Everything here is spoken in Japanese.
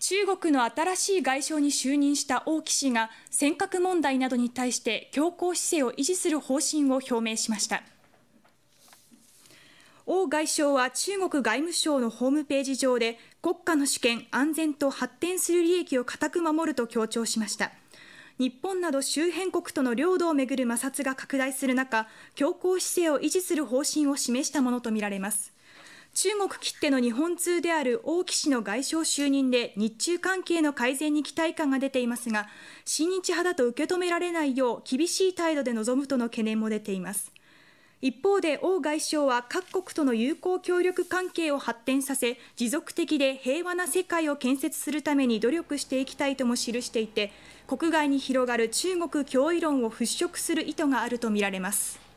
中国の新しい外相に就任した王毅氏が尖閣問題などに対して強硬姿勢を維持する方針を表明しました王外相は中国外務省のホームページ上で国家の主権安全と発展する利益を固く守ると強調しました日本など周辺国との領土をめぐる摩擦が拡大する中強硬姿勢を維持する方針を示したものとみられます中国きっての日本通である王毅氏の外相就任で日中関係の改善に期待感が出ていますが親日派だと受け止められないよう厳しい態度で臨むとの懸念も出ています一方で王外相は各国との友好協力関係を発展させ持続的で平和な世界を建設するために努力していきたいとも記していて国外に広がる中国脅威論を払拭する意図があるとみられます。